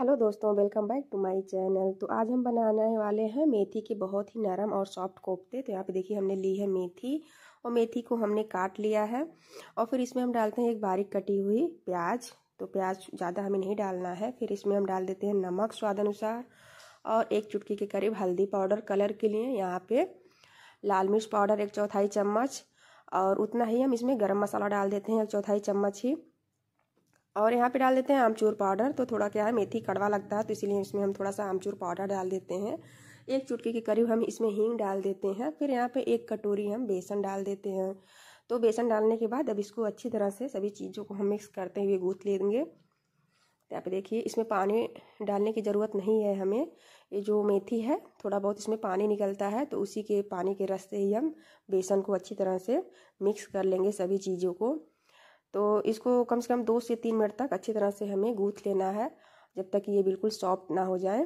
hello दोस्तों welcome back to my channel तो आज हम बनाने वाले हैं मेथी के बहुत ही नरम और सॉफ्ट कोफ्ते तो यहाँ पे देखिए हमने ली है मेथी और मेथी को हमने काट लिया है और फिर इसमें हम डालते हैं एक बारीक कटी हुई प्याज तो प्याज ज़्यादा हमें नहीं डालना है फिर इसमें हम डाल देते हैं नमक स्वाद अनुसार और एक चुटकी के करीब हल्दी पाउडर कलर के लिए यहाँ पे लाल मिर्च पाउडर एक चौथाई चम्मच और उतना ही हम इसमें गर्म मसाला डाल देते हैं एक चौथाई चम्मच ही और यहाँ पे डाल देते हैं आमचूर पाउडर तो थोड़ा क्या है मेथी कड़वा लगता है तो इसीलिए इसमें हम थोड़ा सा आमचूर पाउडर डाल देते हैं एक चुटकी के करीब हम इसमें हींग डाल देते हैं फिर यहाँ पे एक कटोरी हम बेसन डाल देते हैं तो बेसन डालने के बाद अब इसको अच्छी तरह से सभी चीज़ों को हम मिक्स करते हुए गूँथ लेंगे तो यहाँ पर देखिए इसमें पानी डालने की ज़रूरत नहीं है हमें ये जो मेथी है थोड़ा बहुत इसमें पानी निकलता है तो उसी के पानी के रस से ही हम बेसन को अच्छी तरह से मिक्स कर लेंगे सभी चीज़ों को तो इसको कम से कम दो से तीन मिनट तक अच्छी तरह से हमें गूँथ लेना है जब तक ये बिल्कुल सॉफ्ट ना हो जाए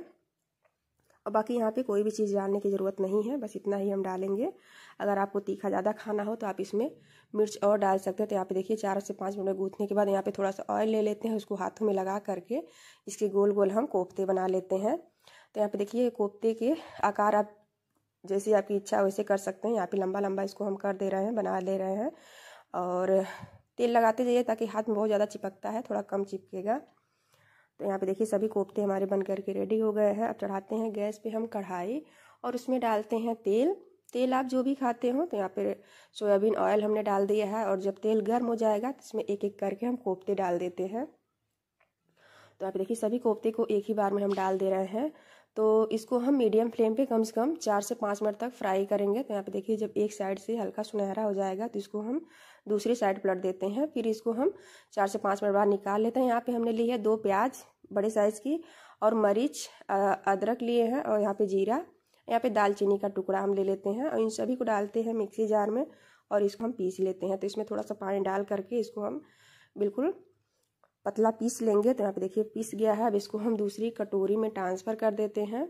और बाकी यहाँ पे कोई भी चीज़ डालने की ज़रूरत नहीं है बस इतना ही हम डालेंगे अगर आपको तीखा ज़्यादा खाना हो तो आप इसमें मिर्च और डाल सकते हैं तो यहाँ पे देखिए चार से पाँच मिनट गूँथने के बाद यहाँ पे थोड़ा सा ऑयल ले लेते हैं उसको हाथों में लगा करके इसके गोल गोल हम कोफ्ते बना लेते हैं तो यहाँ पर देखिए कोफ्ते के आकार आप जैसे आपकी इच्छा वैसे कर सकते हैं यहाँ पर लंबा लंबा इसको हम कर दे रहे हैं बना ले रहे हैं और तेल लगाते जाइए ताकि हाथ में बहुत ज़्यादा चिपकता है थोड़ा कम चिपकेगा तो यहाँ पे देखिए सभी कोफ्ते हमारे बन करके रेडी हो गए हैं अब चढ़ाते हैं गैस पे हम कढ़ाई और उसमें डालते हैं तेल तेल आप जो भी खाते हो तो यहाँ पे सोयाबीन ऑयल हमने डाल दिया है और जब तेल गर्म हो जाएगा तो इसमें एक एक करके हम कोफ्ते डाल देते हैं तो आप देखिए सभी कोफ्ते को एक ही बार में हम डाल दे रहे हैं तो इसको हम मीडियम फ्लेम पे कम से कम चार से पाँच मिनट तक फ्राई करेंगे तो यहाँ पे देखिए जब एक साइड से हल्का सुनहरा हो जाएगा तो इसको हम दूसरी साइड पलट देते हैं फिर इसको हम चार से पाँच मिनट बाद निकाल लेते हैं यहाँ पे हमने ली है दो प्याज बड़े साइज़ की और मरीच अदरक लिए हैं और यहाँ पर जीरा यहाँ पर दालचीनी का टुकड़ा हम ले लेते हैं और इन सभी को डालते हैं मिक्सी जार में और इसको हम पीस लेते हैं तो इसमें थोड़ा सा पानी डाल करके इसको हम बिल्कुल पतला पीस लेंगे तो यहाँ पे देखिए पीस गया है अब इसको हम दूसरी कटोरी में ट्रांसफ़र कर देते हैं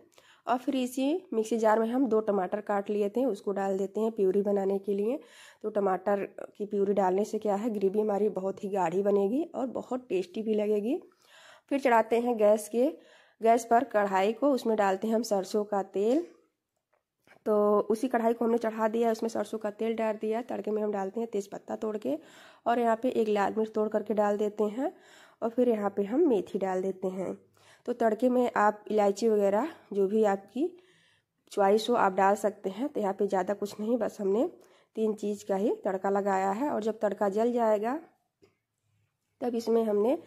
और फिर इसी मिक्सी जार में हम दो टमाटर काट लिए थे उसको डाल देते हैं प्यूरी बनाने के लिए तो टमाटर की प्यूरी डालने से क्या है ग्रेवी हमारी बहुत ही गाढ़ी बनेगी और बहुत टेस्टी भी लगेगी फिर चढ़ाते हैं गैस के गैस पर कढ़ाई को उसमें डालते हैं हम सरसों का तेल तो उसी कढ़ाई को हमने चढ़ा दिया उसमें सरसों का तेल डाल दिया तड़के में हम डालते हैं तेज़पत्ता तोड़ के और यहाँ पे एक लाल मिर्च तोड़ करके डाल देते हैं और फिर यहाँ पे हम मेथी डाल देते हैं तो तड़के में आप इलायची वगैरह जो भी आपकी च्वाइस हो आप डाल सकते हैं तो यहाँ पे ज़्यादा कुछ नहीं बस हमने तीन चीज़ का ही तड़का लगाया है और जब तड़का जल जाएगा तब इसमें हमने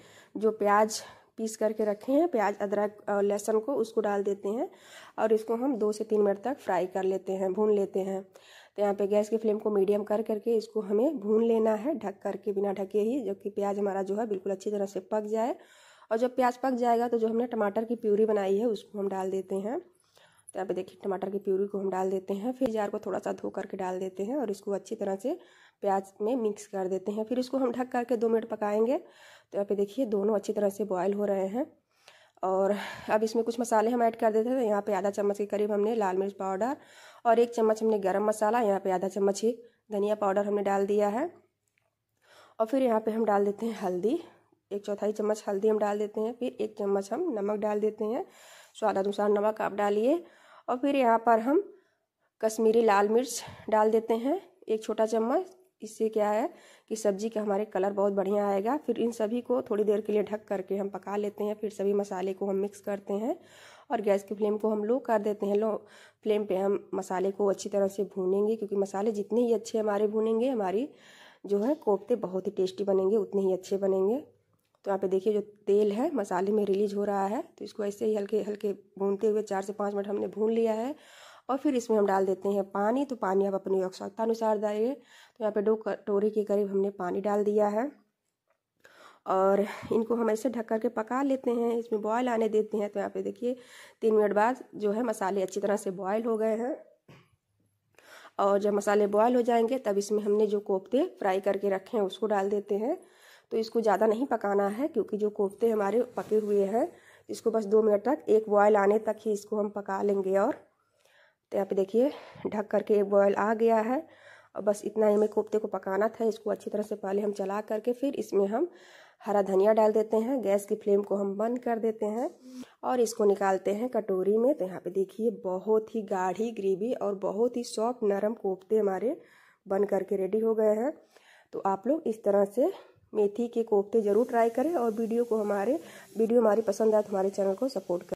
जो प्याज पीस करके रखे हैं प्याज अदरक और लहसुन को उसको डाल देते हैं और इसको हम दो से तीन मिनट तक फ्राई कर लेते हैं भून लेते हैं तो यहाँ पे गैस की फ्लेम को मीडियम कर करके इसको हमें भून लेना है ढक करके बिना ढके ही जबकि प्याज हमारा जो है बिल्कुल अच्छी तरह से पक जाए और जब प्याज पक जाएगा तो जो हमने टमाटर की प्यूरी बनाई है उसको हम डाल देते हैं तो यहाँ पे देखिए टमाटर की प्यूरी को हम डाल देते हैं फिर जार को थोड़ा सा धो करके डाल देते हैं और इसको अच्छी तरह से प्याज में मिक्स कर देते हैं फिर इसको हम ढक करके दो मिनट पकाएंगे तो यहाँ पे देखिए दोनों अच्छी तरह से बॉयल हो रहे हैं और अब इसमें कुछ मसाले हम ऐड कर देते हैं तो यहाँ पे आधा चम्मच के करीब हमने लाल मिर्च पाउडर और एक चम्मच हमने गरम मसाला यहाँ पे आधा चम्मच ही धनिया पाउडर हमने डाल दिया है और फिर यहाँ पे हम डाल देते हैं हल्दी एक चौथाई चम्मच हल्दी हम डाल देते हैं फिर एक चम्मच हम नमक डाल देते हैं स्वाद अनुसार नमक आप डालिए और फिर यहाँ पर हम कश्मीरी लाल मिर्च डाल देते हैं एक छोटा चम्मच इससे क्या है कि सब्जी का हमारे कलर बहुत बढ़िया आएगा फिर इन सभी को थोड़ी देर के लिए ढक करके हम पका लेते हैं फिर सभी मसाले को हम मिक्स करते हैं और गैस की फ्लेम को हम लो कर देते हैं लो फ्लेम पे हम मसाले को अच्छी तरह से भूनेंगे क्योंकि मसाले जितने ही अच्छे हमारे भूनेंगे हमारी जो है कोफ्ते बहुत ही टेस्टी बनेंगे उतने ही अच्छे बनेंगे तो यहाँ पे देखिए जो तेल है मसाले में रिलीज हो रहा है तो इसको ऐसे ही हल्के हल्के भूनते हुए चार से पाँच मिनट हमने भून लिया है और फिर इसमें हम डाल देते हैं पानी तो पानी आप अपनी आवश्यकता अनुसार डालिए तो यहाँ पे दो कटोरी के करीब हमने पानी डाल दिया है और इनको हम ऐसे ढक कर के पका लेते हैं इसमें बॉयल आने देते हैं तो यहाँ पे देखिए तीन मिनट बाद जो है मसाले अच्छी तरह से बॉयल हो गए हैं और जब मसाले बॉयल हो जाएंगे तब इसमें हमने जो कोफ्ते फ्राई करके रखे हैं उसको डाल देते हैं तो इसको ज़्यादा नहीं पकाना है क्योंकि जो कोफ्ते हमारे पके हुए हैं इसको बस दो मिनट तक एक बॉयल आने तक ही इसको हम पका लेंगे और तो यहाँ पे देखिए ढक करके एक बॉयल आ गया है और बस इतना ही हमें कोफ्ते को पकाना था इसको अच्छी तरह से पहले हम चला करके फिर इसमें हम हरा धनिया डाल देते हैं गैस की फ्लेम को हम बंद कर देते हैं और इसको निकालते हैं कटोरी में तो यहाँ पे देखिए बहुत ही गाढ़ी ग्रेवी और बहुत ही सॉफ्ट नरम कोफ्ते हमारे बन करके रेडी हो गए हैं तो आप लोग इस तरह से मेथी के कोफ्ते ज़रूर ट्राई करें और वीडियो को हमारे वीडियो हमारी पसंद आए तो हमारे चैनल को सपोर्ट करें